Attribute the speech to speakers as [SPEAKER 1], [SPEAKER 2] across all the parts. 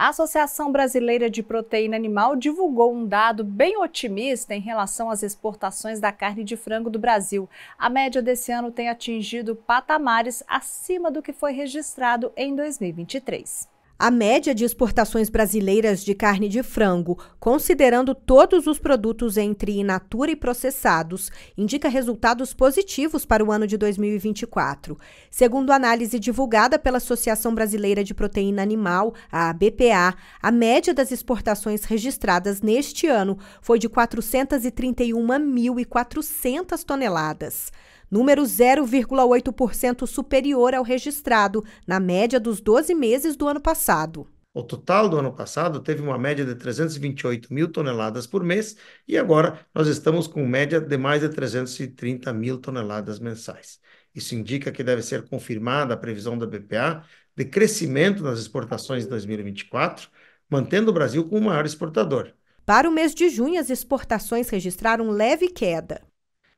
[SPEAKER 1] A Associação Brasileira de Proteína Animal divulgou um dado bem otimista em relação às exportações da carne de frango do Brasil. A média desse ano tem atingido patamares acima do que foi registrado em 2023. A média de exportações brasileiras de carne de frango, considerando todos os produtos entre in natura e processados, indica resultados positivos para o ano de 2024. Segundo análise divulgada pela Associação Brasileira de Proteína Animal, a ABPA, a média das exportações registradas neste ano foi de 431.400 toneladas número 0,8% superior ao registrado na média dos 12 meses do ano passado.
[SPEAKER 2] O total do ano passado teve uma média de 328 mil toneladas por mês e agora nós estamos com média de mais de 330 mil toneladas mensais. Isso indica que deve ser confirmada a previsão da BPA de crescimento nas exportações em 2024, mantendo o Brasil como o maior exportador.
[SPEAKER 1] Para o mês de junho, as exportações registraram leve queda.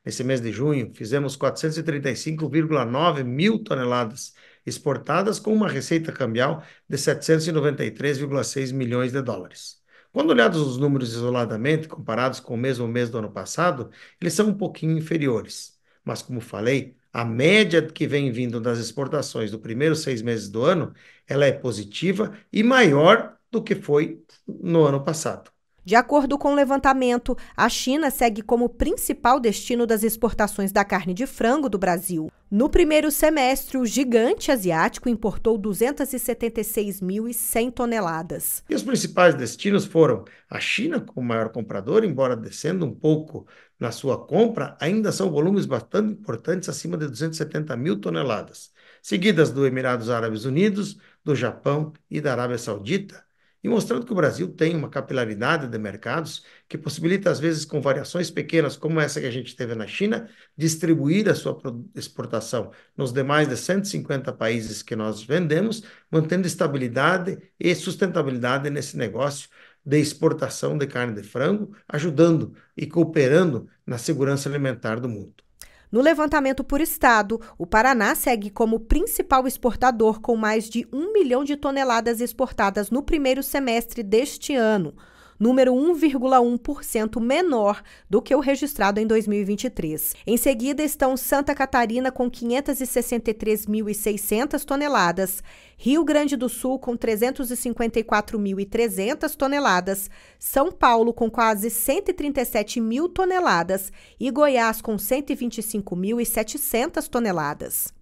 [SPEAKER 2] Nesse mês de junho, fizemos 435,9 mil toneladas exportadas com uma receita cambial de 793,6 milhões de dólares. Quando olhados os números isoladamente, comparados com o mesmo mês do ano passado, eles são um pouquinho inferiores. Mas, como falei, a média que vem vindo das exportações do primeiro seis meses do ano, ela é positiva e maior do que foi no ano passado.
[SPEAKER 1] De acordo com o levantamento, a China segue como principal destino das exportações da carne de frango do Brasil. No primeiro semestre, o gigante asiático importou 276.100 toneladas.
[SPEAKER 2] E os principais destinos foram a China, como maior comprador, embora descendo um pouco na sua compra, ainda são volumes bastante importantes, acima de 270 mil toneladas, seguidas do Emirados Árabes Unidos, do Japão e da Arábia Saudita e mostrando que o Brasil tem uma capilaridade de mercados que possibilita, às vezes, com variações pequenas, como essa que a gente teve na China, distribuir a sua exportação nos demais de 150 países que nós vendemos, mantendo estabilidade e sustentabilidade nesse negócio de exportação de carne de frango, ajudando e cooperando na segurança alimentar do mundo.
[SPEAKER 1] No levantamento por estado, o Paraná segue como principal exportador, com mais de 1 milhão de toneladas exportadas no primeiro semestre deste ano número 1,1% menor do que o registrado em 2023. Em seguida estão Santa Catarina com 563.600 toneladas, Rio Grande do Sul com 354.300 toneladas, São Paulo com quase 137 mil toneladas e Goiás com 125.700 toneladas.